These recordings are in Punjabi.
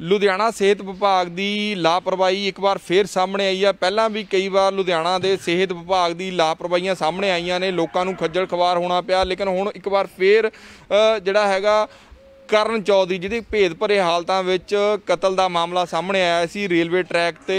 ਲੁਧਿਆਣਾ ਸਿਹਤ ਵਿਭਾਗ ਦੀ ਲਾਪਰਵਾਹੀ ਇੱਕ ਵਾਰ ਫੇਰ ਸਾਹਮਣੇ ਆਈ ਆ ਪਹਿਲਾਂ ਵੀ ਕਈ ਵਾਰ ਲੁਧਿਆਣਾ ਦੇ ਸਿਹਤ ਵਿਭਾਗ ਦੀ ਲਾਪਰਵਾਹੀਆਂ ਸਾਹਮਣੇ ਆਈਆਂ ਨੇ ਲੋਕਾਂ ਨੂੰ ਖੱਜਲ ਖਵਾਰ ਹੋਣਾ ਪਿਆ ਲੇਕਿਨ ਹੁਣ ਇੱਕ ਵਾਰ ਫੇਰ ਜਿਹੜਾ ਹੈਗਾ ਕਰਨ ਚੌਧਰੀ ਜਿਹਦੀ ਭੇਦ ਭਰੇ ਹਾਲਤਾਂ ਵਿੱਚ ਕਤਲ ਦਾ ਮਾਮਲਾ ਸਾਹਮਣੇ ਆਇਆ ਸੀ ਰੇਲਵੇ ਟਰੈਕ ਤੇ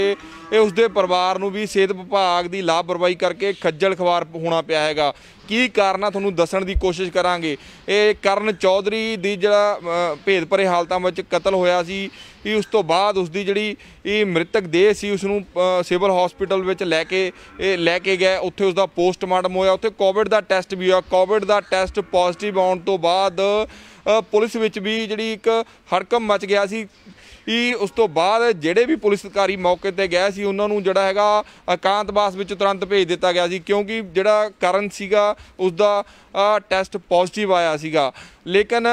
ਇਹ ਉਸਦੇ ਪਰਿਵਾਰ ਨੂੰ ਵੀ ਸਿਹਤ ਵਿਭਾਗ ਦੀ ਲਾਪਰਵਾਹੀ ਕਰਕੇ ਖੱਜਲ ਖਵਾਰ ਹੋਣਾ ਪਿਆ ਹੈਗਾ ਕੀ ਕਾਰਨ ਆ ਤੁਹਾਨੂੰ ਦੱਸਣ ਦੀ ਕੋਸ਼ਿਸ਼ ਕਰਾਂਗੇ ਇਹ ਕਰਨ ਚੌਧਰੀ ਦੀ ਜਿਹੜਾ ਭੇਦ ਭਰੇ ਹਾਲਤਾਂ ਵਿੱਚ ਕਤਲ ਹੋਇਆ ਸੀ ਇਹ ਉਸ ਤੋਂ ਬਾਅਦ ਉਸ ਦੀ ਜਿਹੜੀ ਇਹ ਮ੍ਰਿਤਕ ਦੇਹ ਸੀ ਉਸ ਨੂੰ ਸਿਵਲ ਹਸਪੀਟਲ ਵਿੱਚ ਲੈ ਕੇ ਇਹ ਲੈ ਕੇ ਗਏ ਉੱਥੇ ਉਸ ਦਾ ਪੋਸਟਮਾਰਟਮ ਹੋਇਆ ਉੱਥੇ ਕੋਵਿਡ ਦਾ ਟੈਸਟ ਵੀ ਹੋਇਆ ਕੋਵਿਡ ਦਾ ਟੈਸਟ ਪੋਜ਼ਿਟਿਵ ਆਉਣ ਤੋਂ ਬਾਅਦ ਪੁਲਿਸ ਵਿੱਚ ਵੀ ਜਿਹੜੀ ਇੱਕ ਹੜਕਮ ਮਚ ਗਿਆ ਸੀ ਇਹ ਉਸ ਤੋਂ ਬਾਅਦ ਜਿਹੜੇ ਵੀ ਪੁਲਿਸ ਅਧਿਕਾਰੀ ਮੌਕੇ ਤੇ ਗਏ ਸੀ ਉਹਨਾਂ ਨੂੰ ਜਿਹੜਾ ਹੈਗਾ ਇਕਾਂਤਵਾਸ ਵਿੱਚ ਤੁਰੰਤ ਭੇਜ ਦਿੱਤਾ ਗਿਆ ਸੀ ਕਿਉਂਕਿ ਜਿਹੜਾ ਕਾਰਨ ਸੀਗਾ ਉਸ ਦਾ ਟੈਸਟ ਪੋਜ਼ਿਟਿਵ ਆਇਆ ਸੀਗਾ ਲੇਕਿਨ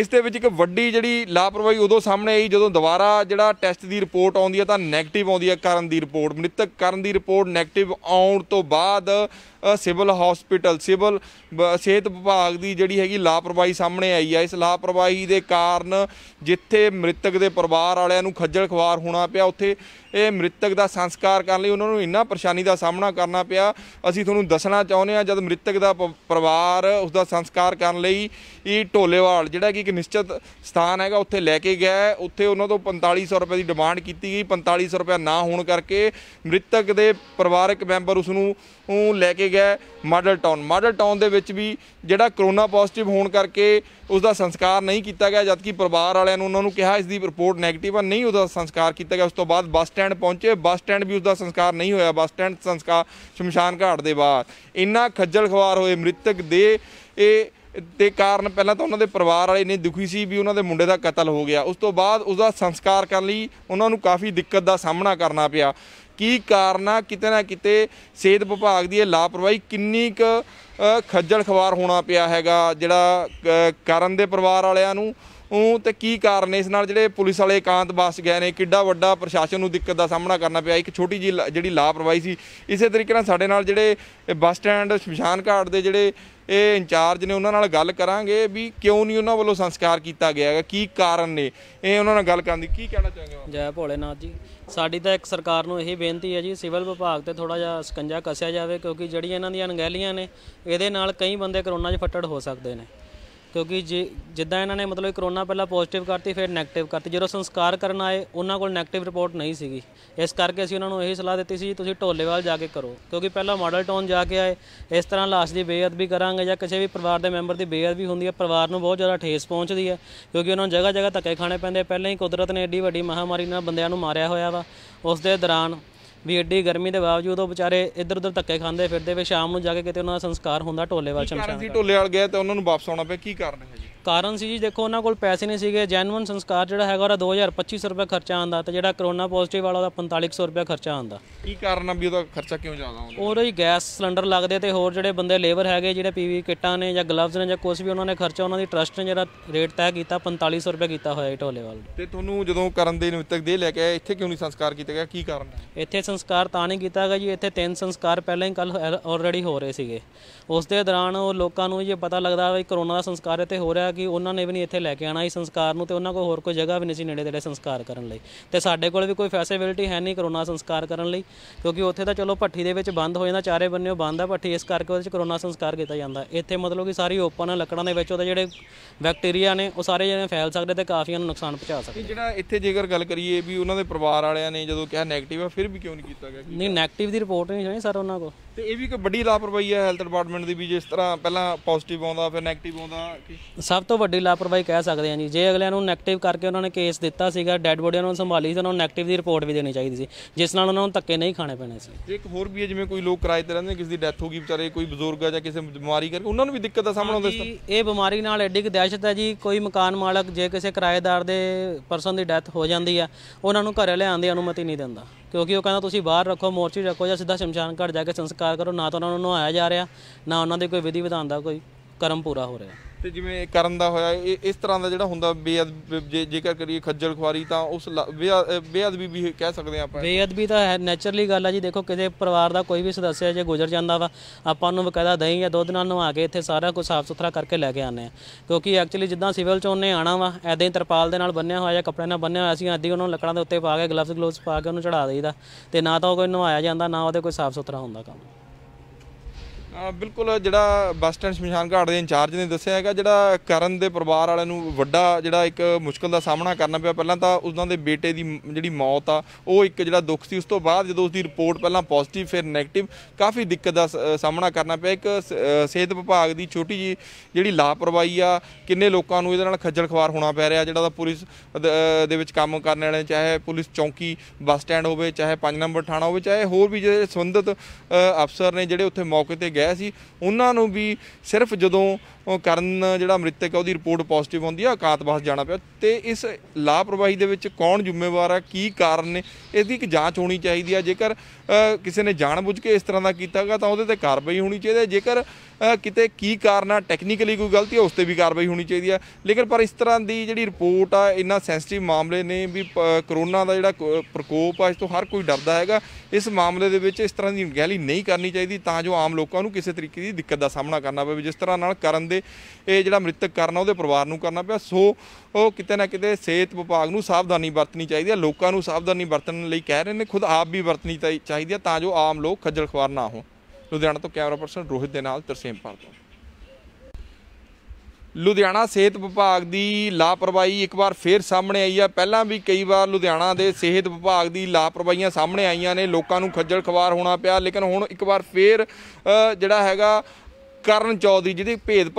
ਇਸ ਦੇ ਵਿੱਚ ਇੱਕ ਵੱਡੀ ਜਿਹੜੀ ਲਾਪਰਵਾਹੀ ਉਦੋਂ ਸਾਹਮਣੇ ਆਈ ਜਦੋਂ ਦੁਬਾਰਾ ਜਿਹੜਾ ਟੈਸਟ ਦੀ ਰਿਪੋਰਟ ਆਉਂਦੀ ਹੈ ਤਾਂ ਨੈਗੇਟਿਵ ਆਉਂਦੀ ਹੈ ਕਰਨ ਦੀ ਰਿਪੋਰਟ ਮ੍ਰਿਤਕ ਕਰਨ ਦੀ ਰਿਪੋਰਟ ਨੈਗੇਟਿਵ ਆਉਣ ਤੋਂ ਬਾਅਦ ਸਿਵਲ ਹਸਪੀਟਲ ਸਿਵਲ ਸਿਹਤ ਵਿਭਾਗ ਦੀ ਜਿਹੜੀ ਹੈਗੀ ਲਾਪਰਵਾਹੀ ਸਾਹਮਣੇ ਆਈ ਹੈ ਇਸ ਲਾਪਰਵਾਹੀ ਦੇ ਕਾਰਨ ਜਿੱਥੇ ਮ੍ਰਿਤਕ ਦੇ ਪਰਿਵਾਰ ਵਾਲਿਆਂ ਨੂੰ ਖੱਜਲ ਖਵਾਰ ਹੋਣਾ ਪਿਆ ਉੱਥੇ ਇਹ ਮ੍ਰਿਤਕ ਦਾ ਸੰਸਕਾਰ ਕਰਨ ਲਈ ਉਹਨਾਂ ਨੂੰ ਇੰਨਾ ਪਰੇਸ਼ਾਨੀ ਦਾ ਸਾਹਮਣਾ ਕਰਨਾ ਪਿਆ ਅਸੀਂ ਤੁਹਾਨੂੰ ਦੱਸਣਾ ਚਾਹੁੰਦੇ ਹਾਂ ਜਦ ਮ੍ਰਿਤਕ ਦਾ ਪਰਿਵਾਰ ਉਸ ਦਾ ਸੰਸਕਾਰ ਕਰਨ ਲਈ ਇਹ ਢੋਲੇਵਾਲ ਜਿਹੜਾ ਕਿ ਇੱਕ ਨਿਸ਼ਚਿਤ ਸਥਾਨ ਹੈਗਾ ਉੱਥੇ ਲੈ ਕੇ ਗਿਆ ਉੱਥੇ ਉਹਨਾਂ ਤੋਂ 4500 ਰੁਪਏ ਦੀ ਡਿਮਾਂਡ ਕੀਤੀ ਗਈ 4500 ਰੁਪਏ ਨਾ ਹੋਣ ਕਰਕੇ ਮ੍ਰਿਤਕ ਦੇ ਪਰਿਵਾਰਕ ਮੈਂਬਰ ਉਸ ਨੂੰ ਲੈ ਕੇ ਗਿਆ ਮਾਡਲ ਟਾਊਨ ਮਾਡਲ ਟਾਊਨ ਦੇ ਵਿੱਚ ਵੀ ਜਿਹੜਾ ਕਰੋਨਾ ਪੋਜ਼ਿਟਿਵ ਹੋਣ ਕਰਕੇ ਉਸ ਦਾ ਸੰਸਕਾਰ ਨਹੀਂ ਕੀਤਾ ਗਿਆ ਜਦਕਿ ਪਰਿਵਾਰ ਵਾਲਿਆਂ ਨੂੰ ਉਹਨਾਂ ਨੂੰ ਕਿਹਾ ਇਸ ਦੀ ਰਿਪੋਰਟ ਨੈਗੇਟਿਵ ਆ ਨਹੀਂ ਉਹਦਾ ਸੰਸਕਾਰ ਕੀਤਾ ਗਿਆ ਉਸ ਤੋਂ ਬਾਅਦ ਬੱਸ ਸਟੈਂਡ ਪਹੁੰਚੇ ਬੱਸ ਸਟੈਂਡ ਵੀ ਉਸ ਦਾ ਸੰਸਕਾਰ ਨਹੀਂ ਹੋਇਆ ਬੱਸ ਸਟੈਂਡ ਸੰਸਕਾਰ ਸ਼ਮਸ਼ਾਨ ਘਾਟ ਦੇ ਬਾਹਰ ਇੰਨਾ ਖੱਜਲ ਖਵਾਰ ਹੋਏ ਮ੍ਰਿਤਕ ਦੇ ਇਹ ਤੇ ਕਾਰਨ ਪਹਿਲਾਂ ਤਾਂ ਉਹਨਾਂ ਦੇ ਪਰਿਵਾਰ ਵਾਲੇ ਨੇ ਦੁਖੀ ਸੀ ਵੀ ਉਹਨਾਂ ਦੇ ਮੁੰਡੇ ਦਾ ਕਤਲ ਹੋ ਗਿਆ ਉਸ ਤੋਂ ਬਾਅਦ ਉਸ ਦਾ ਸੰਸਕਾਰ ਕਰਨ ਲਈ ਉਹਨਾਂ ਨੂੰ ਕਾਫੀ ਦਿੱਕਤ ਦਾ ਸਾਹਮਣਾ ਕਰਨਾ ਪਿਆ ਕੀ ਕਾਰਨਾ ਕਿਤੇ ਨਾ ਕਿਤੇ ਸਿਹਤ ਵਿਭਾਗ ਦੀ ਇਹ ਲਾਪਰਵਾਹੀ ਕਿੰਨੀ ਕੁ ਖੱਜਲ ਖਵਾਰ ਹੋਣਾ ਪਿਆ ਹੈਗਾ ਜਿਹੜਾ ਕਰਨ ਦੇ ਪਰਿਵਾਰ ਵਾਲਿਆਂ ਨੂੰ ਉਹ ਤੇ ਕੀ ਕਾਰਨ ਇਸ ਨਾਲ ਜਿਹੜੇ ਪੁਲਿਸ ਵਾਲੇ ਇਕਾਂਤ ਬਸ ਗਏ ਨੇ ਕਿੱਡਾ ਵੱਡਾ ਪ੍ਰਸ਼ਾਸਨ ਨੂੰ ਦਿੱਕਤ ਦਾ ਸਾਹਮਣਾ ਕਰਨਾ ਪਿਆ ਇੱਕ ਛੋਟੀ ਜੀ ਜਿਹੜੀ ਲਾਪਰਵਾਹੀ ਸੀ ਇਸੇ ਤਰੀਕੇ ਨਾਲ ਸਾਡੇ ਨਾਲ ਜਿਹੜੇ ਬੱਸ ਸਟੈਂਡ ਸ਼ਮਸ਼ਾਨ ਘਾਟ ਦੇ ਜਿਹੜੇ ਇਹ ਇੰਚਾਰਜ ਨੇ ਉਹਨਾਂ ਨਾਲ ਗੱਲ ਕਰਾਂਗੇ ਵੀ ਕਿਉਂ ਨਹੀਂ ਉਹਨਾਂ ਵੱਲੋਂ ਸੰਸਕਾਰ ਕੀਤਾ ਗਿਆ ਹੈਗਾ ਕੀ ਕਾਰਨ ਨੇ ਇਹ ਉਹਨਾਂ ਨਾਲ ਗੱਲ ਕਰਨ ਦੀ ਕੀ ਕਹਿਣਾ ਚਾਹੁੰਦੇ ਹੋ ਜੈ ਨਾਥ ਜੀ ਸਾਡੀ ਤਾਂ ਇੱਕ ਸਰਕਾਰ ਨੂੰ ਇਹ ਬੇਨਤੀ ਹੈ ਜੀ ਸਿਵਲ ਵਿਭਾਗ ਤੇ ਥੋੜਾ ਜਿਹਾ ਸਕੰਜਾ ਕੱਸਿਆ ਜਾਵੇ ਕਿਉਂਕਿ ਜਿਹੜੀ ਇਹਨਾਂ ਦੀਆਂ ਅਣਗਹਿਲੀਆਂ ਨੇ ਇਹਦੇ ਨਾਲ ਕਈ ਬੰਦੇ ਕਰੋਨਾ 'ਚ ਫੱਟੜ ਹੋ ਸਕਦੇ ਨੇ ਕਿਉਂਕਿ ਜਿੱਦਾਂ ਇਹਨਾਂ ਨੇ ਮਤਲਬ ਕਰੋਨਾ ਪਹਿਲਾਂ ਪੋਜ਼ਿਟਿਵ ਕਰਤੀ ਫਿਰ 네ਗੇਟਿਵ ਕਰਤੀ ਜਦੋਂ ਸੰਸਕਾਰ ਕਰਨ ਆਏ ਉਹਨਾਂ ਕੋਲ 네ਗੇਟਿਵ ਰਿਪੋਰਟ ਨਹੀਂ ਸੀਗੀ ਇਸ ਕਰਕੇ ਅਸੀਂ ਉਹਨਾਂ ਨੂੰ ਇਹੀ ਸਲਾਹ ਦਿੱਤੀ ਸੀ ਤੁਸੀਂ ਢੋਲੇਵਾਲ ਜਾ ਕੇ ਕਰੋ ਕਿਉਂਕਿ ਪਹਿਲਾਂ ਮਾਡਲ ਟਾਊਨ ਜਾ ਕੇ ਆਏ ਇਸ ਤਰ੍ਹਾਂ ਲਾਸ਼ ਦੀ ਬੇਅਦਬੀ ਕਰਾਂਗੇ ਜਾਂ ਕਿਸੇ ਵੀ ਪਰਿਵਾਰ ਦੇ ਮੈਂਬਰ ਦੀ ਬੇਅਦਬੀ ਹੁੰਦੀ ਹੈ ਪਰਿਵਾਰ ਨੂੰ ਬਹੁਤ ਜ਼ਿਆਦਾ ਠੇਸ ਪਹੁੰਚਦੀ ਹੈ ਕਿਉਂਕਿ ਉਹਨਾਂ ਨੂੰ ਜਗ੍ਹਾ ਜਗ੍ਹਾ ਧੱਕੇ ਖਾਣੇ ਪੈਂਦੇ ਪਹਿਲਾਂ ਹੀ ਕੁਦਰਤ ਨੇ ਏਡੀ ਵੱਡੀ ਮਹਾਮਾਰੀ ਨਾਲ ਬੰਦਿਆਂ ਨੂੰ ਮਾਰਿਆ ਹੋਇਆ ਵਾ ਉਸ ਦੇ ਦੌਰਾਨ ਵੀ ਏਡੀ ਗਰਮੀ ਦੇ ਬਾਵਜੂਦ ਉਹ ਵਿਚਾਰੇ ਇੱਧਰ ਉੱਧਰ ਧੱਕੇ ਖਾਂਦੇ ਫਿਰਦੇ ਵੇ ਸ਼ਾਮ ਨੂੰ ਜਾ ਕੇ ਕਿਤੇ ਉਹਨਾਂ ਦਾ ਸੰਸਕਾਰ ਹੁੰਦਾ ਢੋਲੇਵਾਲ ਸ਼ਮਸ਼ਾਨ ਕਾਰਨ ਸੀ ਢੋਲੇ ਵਾਲ ਗਿਆ ਤਾਂ ਉਹਨਾਂ ਨੂੰ ਵਾਪਸ ਆਉਣਾ ਪਿਆ ਕੀ ਕਾਰਨ ਹੈ ਜੀ ਕਾਰਨ ਸੀ ਜੀ ਦੇਖੋ ਉਹਨਾਂ ਕੋਲ ਪੈਸੇ ਨਹੀਂ ਸੀਗੇ ਜੈਨੂਨ ਸੰਸਕਾਰ ਜਿਹੜਾ ਹੈਗਾ ਉਹਦਾ 2025 ਰੁਪਏ ਖਰਚਾ ਆਂਦਾ ਤੇ ਜਿਹੜਾ ਕਰੋਨਾ ਪੋਜ਼ਿਟਿਵ ਵਾਲਾ ਉਹਦਾ 4500 ਰੁਪਏ ਖਰਚਾ ਆਂਦਾ ਕੀ ਕਾਰਨ ਆ ਵੀ ਉਹਦਾ ਖਰਚਾ ਕਿਉਂ ਜ਼ਿਆਦਾ ਆਉਂਦਾ ਉਹਦਾ ਹੀ ਗੈਸ ਸਿਲੰਡਰ ਲੱਗਦੇ ਤੇ ਹੋਰ ਜਿਹੜੇ ਬੰਦੇ ਲੇਬਰ ਹੈਗੇ ਜਿਹੜੇ ਪੀਵੀ ਕਿੱਟਾਂ ਨੇ ਜਾਂ ਗਲਵਜ਼ ਨੇ ਜਾਂ ਕੁਝ ਵੀ ਉਹਨਾਂ ਨੇ ਖਰਚਾ ਉਹਨਾਂ ਦੀ ਟਰਸਟ ਨੇ ਜਿਹੜਾ ਰੇਟ ਤੈਅ ਕੀਤਾ 4500 ਰੁਪਏ ਕੀਤਾ ਹੋਇਆ ਢੋਲੇ ਵਾਲ ਤੇ ਤੁਹਾਨੂੰ ਜਦੋਂ ਕਰਨ ਦੇ ਨਿਮਿਤਕ ਦੇ ਲੈ ਕੇ ਇੱਥੇ ਕਿਉਂ ਨਹੀਂ ਸੰਸਕਾਰ ਕੀਤਾ ਗਿਆ ਕੀ ਕਾਰਨ ਹੈ ਇੱਥੇ ਸੰਸਕਾਰ ਤਾਂ ਨਹੀਂ ਕੀਤਾ ਗਿਆ ਜੀ ਇੱਥੇ ਤਿੰਨ ਸੰਸਕਾਰ ਪਹਿਲਾਂ ਹੀ ਕੱਲ ਆਲਰੇਡੀ ਹੋ ਰਹੇ ਸੀਗੇ ਉਸ ਦੇ ਦੌਰਾਨ ਉਹ ਲੋਕਾਂ ਨੂੰ ਇਹ ਪਤਾ ਲੱਗਦਾ ਵੀ ਕਰੋਨਾ ਦਾ ਸੰਸਕਾਰ ਇੱਥੇ ਹੋ ਰਿਹਾ ਕਿ ਉਹਨਾਂ ਨੇ ਵੀ ਨਹੀਂ ਇੱਥੇ ਲੈ ਕੇ ਆਣਾ ਇਸ ਸੰਸਕਾਰ ਨੂੰ ਤੇ ਉਹਨਾਂ ਕੋਲ ਹੋਰ ਕੋਈ ਜਗ੍ਹਾ ਵੀ ਨਹੀਂ ਸੀ ਨੇੜੇ ਤੇੜੇ ਸੰਸਕਾਰ ਕਰਨ ਲਈ ਤੇ ਸਾਡੇ ਕੋਲ ਵੀ ਕੋਈ ਫੈਸਿਲਿਟੀ ਹੈ ਨਹੀਂ ਕਰੋਨਾ ਸੰਸਕਾਰ ਕਰਨ ਲਈ ਕਿਉਂਕਿ ਉੱਥੇ ਤਾਂ ਚਲੋ ਭੱਠੀ ਦੇ ਵਿੱਚ ਬੰਦ ਹੋ ਜਾਂਦਾ ਚਾਰੇ ਬੰਨਿਓ ਬੰਦ ਆ ਭੱਠੀ ਇਸ ਕਰਕੇ ਉਹਦੇ ਵਿੱਚ ਕਰੋਨਾ ਸੰਸਕਾਰ ਕੀਤਾ ਜਾਂਦਾ ਇੱਥੇ ਮਤਲਬ ਕਿ ਸਾਰੀ ਓਪਨ ਆ ਲੱਕੜਾਂ ਦੇ ਵਿੱਚ ਉਹਦੇ ਜਿਹੜੇ ਬੈਕਟੀਰੀਆ ਨੇ ਉਹ ਸਾਰੇ ਜਿਹੜੇ ਫੈਲ ਸਕਦੇ ਤੇ ਕਾਫੀਆਂ ਨੂੰ ਨੁਕਸਾਨ ਪਹੁੰਚਾ ਸਕਦੇ ਜਿਹੜਾ ਇੱਥੇ ਜੇਕਰ ਗੱਲ ਕਰੀਏ ਵੀ ਉਹਨਾਂ ਦੇ ਪਰਿਵਾਰ ਵਾਲਿਆਂ ਨੇ ਜਦੋਂ ਕਿਹਾ ਨੈਗੇਟਿਵ ਆ ਫਿਰ ਵੀ ਕਿਉਂ ਨਹੀਂ ਕੀਤਾ ਗਿਆ ਨਹੀਂ ਨੈਗੇਟਿਵ ਦੀ ਰਿਪੋਰਟ ਨਹੀਂ ਜਾਣੀ ਸਰ ਉਹਨਾਂ ਕੋਲ ਤੇ ਇਹ ਵੀ ਕੋਈ ਵੱਡੀ ਲਾਪਰਵਾਹੀ ਹੈ ਹੈਲਥ ਡਿਪਾਰਟਮੈਂਟ ਦੀ ਵੀ ਜਿਸ ਤਰ੍ਹਾਂ ਪਹਿਲਾਂ ਪੋਜ਼ਿਟਿਵ ਆਉਂਦਾ ਫਿਰ 네ਗੇਟਿਵ ਆਉਂਦਾ ਸਭ ਤੋਂ ਵੱਡੀ ਲਾਪਰਵਾਹੀ ਕਹਿ ਸਕਦੇ ਹਾਂ ਜੀ ਜੇ ਅਗਲਿਆਂ ਨੂੰ 네ਗੇਟਿਵ ਕਰਕੇ ਉਹਨਾਂ ਨੇ ਕੇਸ ਦਿੱਤਾ ਸੀਗਾ ਡੈੱਡ ਬੋਡੀਆਂ ਨੂੰ ਸੰਭਾਲੀ ਸੀ ਉਹਨਾਂ ਨੂੰ 네ਗੇਟਿਵ ਦੀ ਰਿਪੋਰਟ ਵੀ ਦੇਣੀ ਚਾਹੀਦੀ ਸੀ ਜਿਸ ਨਾਲ ਉਹਨਾਂ ਨੂੰ ਧੱਕੇ ਨਹੀਂ ਖਾਣੇ ਪੈਣੇ ਸੀ ਤੇ ਇੱਕ ਹੋਰ ਵੀ ਹੈ ਜਿਵੇਂ ਕੋਈ ਲੋਕ ਕਿਰਾਏ ਤੇ ਰਹਿੰਦੇ ਕਿਸੇ ਦੀ ਡੈਥ ਹੋ ਗਈ ਵਿਚਾਰੇ ਕੋਈ ਬਜ਼ੁਰਗ ਆ ਜਾਂ ਕਿਸੇ ਬਿਮਾਰੀ ਕਰਕੇ ਉਹਨਾਂ ਨੂੰ ਵੀ ਦਿੱਕਤ ਦਾ ਸਾਹਮਣਾ ਹੁੰਦਾ ਸੀ ਇਹ ਬਿਮਾਰੀ ਨਾਲ ਐਡੀ ਕਿ ਦਹਿਸ਼ਤ ਹੈ ਜੀ ਕੋਈ ਮਕਾਨ ਮਾਲਕ ਜੇ ਕਿਸੇ ਕਿਰਾਏਦਾਰ ਦੇ ਪਰਸਨ ਦੀ ਡੈਥ ਹੋ ਜਾਂਦੀ ਆ ਉਹਨਾਂ ਨੂੰ ਘਰੇ ਲਿਆਉਣ ਦੀ ਅਨੁਮਤੀ ਨਹੀਂ ਦਿੰਦਾ ਕਿਉਂਕਿ ਉਹ ਕਹਿੰਦਾ ਤੁਸੀਂ ਬਾਹਰ ਰੱਖੋ ਮੋਰਚੀ ਰੱਖੋ ਜਾਂ ਸਿੱਧਾ ਸ਼ਮਸ਼ਾਨ ਘਾਟ ਜਾ ਕੇ ਸੰਸਕਾਰ ਕਰੋ ਨਾ ਤਾਂ ਉਹਨਾਂ ਨੂੰ ਨਹਾਇਆ ਜਾ ਰਿਹਾ ਨਾ ਉਹਨਾਂ ਦੇ ਕੋਈ ਵਿਧੀ ਵਿਧਾਨ ਦਾ ਕੋਈ ਕਰਮ ਪੂਰਾ ਹੋ ਰਿਹਾ ਤੇ ਜਿਵੇਂ ਕਰਨ ਦਾ ਹੋਇਆ ਇਹ ਇਸ ਤਰ੍ਹਾਂ ਦਾ ਜਿਹੜਾ ਹੁੰਦਾ ਬੇਅਦ ਜੇਕਰ ਕਰੀਏ ਖੱਜਲ ਖੁਆਰੀ ਤਾਂ ਉਸ ਬੇਅਦਬੀ ਵੀ ਕਹਿ ਸਕਦੇ ਆ ਆਪਾਂ ਬੇਅਦਬੀ ਤਾਂ ਹੈ ਨੇਚਰਲੀ ਗੱਲ ਆ ਜੀ ਦੇਖੋ ਕਿਤੇ ਪਰਿਵਾਰ ਦਾ ਕੋਈ ਵੀ ਸਦੱਸਿਆ ਜੇ ਗੁਜ਼ਰ ਜਾਂਦਾ ਵਾ ਆਪਾਂ ਨੂੰ ਬਕਾਇਦਾ ਦਹੀਂ ਜਾਂ ਦੁੱਧ ਨਾਲ ਨਵਾ ਕੇ ਇੱਥੇ ਸਾਰਾ ਕੁਝ ਸਾਫ਼ ਸੁਥਰਾ ਕਰਕੇ ਲੈ ਕੇ ਆਨੇ ਆ ਕਿਉਂਕਿ ਐਕਚੁਅਲੀ ਜਿੱਦਾਂ ਸਿਵਲ ਚੋਂ ਨੇ ਆਣਾ ਵਾ ਐਦਾਂ ਹੀ ਤਰਪਾਲ ਦੇ ਨਾਲ ਬੰਨਿਆ ਹੋਇਆ ਜਾਂ ਕੱਪੜੇ ਨਾਲ ਬੰਨਿਆ ਹੋਇਆ ਸੀ ਆਦੀ ਨੂੰ ਲੱਕੜਾਂ ਦੇ ਉੱਤੇ ਪਾ ਕੇ ਗਲਵਸ ਗਲੋਸ ਪਾ ਕੇ ਉਹਨੂੰ ਚੜਾ ਦੇਈਦਾ ਤੇ ਨਾ ਤਾਂ ਉਹ ਕੋਈ ਨਵਾਇਆ ਜਾਂਦਾ ਨਾ ਉਹਦੇ ਕੋਈ ਸਾਫ਼ ਸੁਥਰਾ ਹੁੰਦਾ ਕੰਮ ਬਿਲਕੁਲ ਜਿਹੜਾ ਬੱਸ ਸਟੈਂਡ ਸ਼ਮਸ਼ਾਨ ਘਾਟ ਦੇ ਇੰਚਾਰਜ ਨੇ ਦੱਸਿਆ ਹੈਗਾ ਜਿਹੜਾ ਕਰਨ ਦੇ ਪਰਿਵਾਰ ਵਾਲਿਆਂ ਨੂੰ ਵੱਡਾ ਜਿਹੜਾ ਇੱਕ ਮੁਸ਼ਕਲ ਦਾ ਸਾਹਮਣਾ ਕਰਨਾ ਪਿਆ ਪਹਿਲਾਂ ਤਾਂ ਉਹਨਾਂ ਦੇ ਬੇਟੇ ਦੀ ਜਿਹੜੀ ਮੌਤ ਆ ਉਹ ਇੱਕ ਜਿਹੜਾ ਦੁੱਖ ਸੀ ਉਸ ਤੋਂ ਬਾਅਦ ਜਦੋਂ ਉਸ ਦੀ ਰਿਪੋਰਟ ਪਹਿਲਾਂ ਪੋਜ਼ਿਟਿਵ ਫਿਰ ਨੈਗੇਟਿਵ ਕਾਫੀ ਦਿੱਕਤ ਦਾ ਸਾਹਮਣਾ ਕਰਨਾ ਪਿਆ ਇੱਕ ਸਿਹਤ ਵਿਭਾਗ ਦੀ ਛੋਟੀ ਜੀ ਜਿਹੜੀ ਲਾਪਰਵਾਹੀ ਆ ਕਿੰਨੇ ਲੋਕਾਂ ਨੂੰ ਇਹਦੇ ਨਾਲ ਖੱਜਲ ਖਵਾਰ ਹੋਣਾ ਪੈ ਰਿਹਾ ਜਿਹੜਾ ਦਾ ਪੁਲਿਸ ਦੇ ਵਿੱਚ ਕੰਮ ਕਰਨ ਵਾਲੇ ਚਾਹੇ ਪੁਲਿਸ ਚੌਂਕੀ ਬੱਸ ਸਟੈਂਡ ਹੋਵੇ ਚਾਹੇ 5 ਨੰਬਰ ਥਾਣਾ ਹੋਵੇ ਚਾਹੇ ਹੋਰ ਵੀ ਜਿਹੜੇ ਸੰਬੰਧਿਤ ਅਫਸਰ ਨੇ ਜਿਹੜੇ ਉੱਥੇ ਮੌਕੇ ਤੇ ਗਿਆ ਸੀ ਉਹਨਾਂ ਨੂੰ ਵੀ ਸਿਰਫ ਜਦੋਂ ਕਰਨ ਜਿਹੜਾ ਮ੍ਰਿਤਕ ਉਹਦੀ ਰਿਪੋਰਟ ਪੋਜ਼ਿਟਿਵ ਆਉਂਦੀ ਹੈ ਬਾਸ ਜਾਣਾ ਪਿਆ ਤੇ ਇਸ ਲਾਪਰਵਾਹੀ ਦੇ ਵਿੱਚ ਕੌਣ ਜ਼ਿੰਮੇਵਾਰ ਹੈ ਕੀ ਕਾਰਨ ਨੇ ਇਸ ਦੀ ਇੱਕ ਜਾਂਚ ਹੋਣੀ ਚਾਹੀਦੀ ਹੈ ਜੇਕਰ ਕਿਸੇ ਨੇ ਜਾਣਬੁੱਝ ਕੇ ਇਸ ਤਰ੍ਹਾਂ ਦਾ ਕੀਤਾਗਾ ਤਾਂ ਉਹਦੇ ਤੇ ਕਾਰਵਾਈ ਹੋਣੀ ਚਾਹੀਦੀ ਹੈ ਜੇਕਰ ਕਿਤੇ ਕੀ ਕਾਰਨ ਆ ਟੈਕਨੀਕਲੀ ਕੋਈ ਗਲਤੀ ਹੈ ਉਸ ਤੇ ਵੀ ਕਾਰਵਾਈ ਹੋਣੀ ਚਾਹੀਦੀ ਹੈ ਲੇਕਿਨ ਪਰ ਇਸ ਤਰ੍ਹਾਂ ਦੀ ਜਿਹੜੀ ਰਿਪੋਰਟ ਆ ਇੰਨਾ ਸੈਂਸਿਟਿਵ ਮਾਮਲੇ ਨੇ ਵੀ ਕਰੋਨਾ ਦਾ ਜਿਹੜਾ ਪ੍ਰਕੋਪ ਆ ਇਸ ਤੋਂ ਹਰ ਕੋਈ ਡਰਦਾ ਹੈਗਾ ਇਸ ਮਾਮਲੇ ਦੇ ਵਿੱਚ ਇਸ ਤਰ੍ਹਾਂ ਦੀ ਗਹਿਲੀ ਨਹੀਂ ਕਰਨੀ ਚਾਹੀਦੀ ਤਾਂ ਜੋ ਆਮ ਲੋਕਾਂ ਨੂੰ ਕਿਸੇ ਤਰੀਕੇ ਦੀ ਦਿੱਕਤ ਦਾ ਸਾਹਮਣਾ ਕਰਨਾ ਪਵੇ ਜਿਸ ਤਰ੍ਹਾਂ ਨਾਲ ਕਰਨ ਦੇ ਇਹ ਜਿਹੜਾ ਮ੍ਰਿਤਕ ਕਰਨਾ ਉਹਦੇ ਪਰਿਵਾਰ ਨੂੰ ਕਰਨਾ ਪਿਆ ਸੋ ਉਹ ਕਿਤੇ ਨਾ ਕਿਤੇ ਸਿਹਤ ਵਿਭਾਗ ਨੂੰ ਸਾਵਧਾਨੀ ਵਰਤਣੀ ਚਾਹੀਦੀ ਹੈ ਲੋਕਾਂ ਨੂੰ ਸਾਵਧਾਨੀ ਵਰਤਣ ਲਈ ਕਹਿ ਰਹੇ ਨੇ ਖੁਦ ਆਪ ਵੀ ਵਰਤਣੀ ਚਾਹੀਦੀ ਚਾਹੀਦੀ ਹੈ ਤਾਂ ਜੋ ਆਮ ਲੋਕ ਖੱਜਲ ਖਵਾਰ ਨਾ ਹੋ ਲੁਧਿਆਣਾ ਤੋਂ ਕੈਮਰਾ ਪਰਸਨ ਰੋਹਿਤ ਦੇ ਨਾਲ ਤਰਸੇਮ ਤੋਂ ਲੁਧਿਆਣਾ ਸਿਹਤ ਵਿਭਾਗ ਦੀ ਲਾਪਰਵਾਹੀ ਇੱਕ ਵਾਰ ਫੇਰ ਸਾਹਮਣੇ ਆਈ ਆ ਪਹਿਲਾਂ ਵੀ ਕਈ ਵਾਰ ਲੁਧਿਆਣਾ ਦੇ ਸਿਹਤ ਵਿਭਾਗ ਦੀ ਲਾਪਰਵਾਹੀਆਂ ਸਾਹਮਣੇ ਆਈਆਂ ਨੇ ਲੋਕਾਂ ਨੂੰ ਖੱਜਲ ਖਵਾਰ ਹੋਣਾ ਪਿਆ ਲੇਕਿਨ ਹੁਣ ਇੱਕ ਵਾਰ ਫੇਰ ਜਿਹੜਾ ਹੈਗਾ ਕਰਨ ਚੌਧਰੀ ਜਿਹਦੇ ਭੇਦ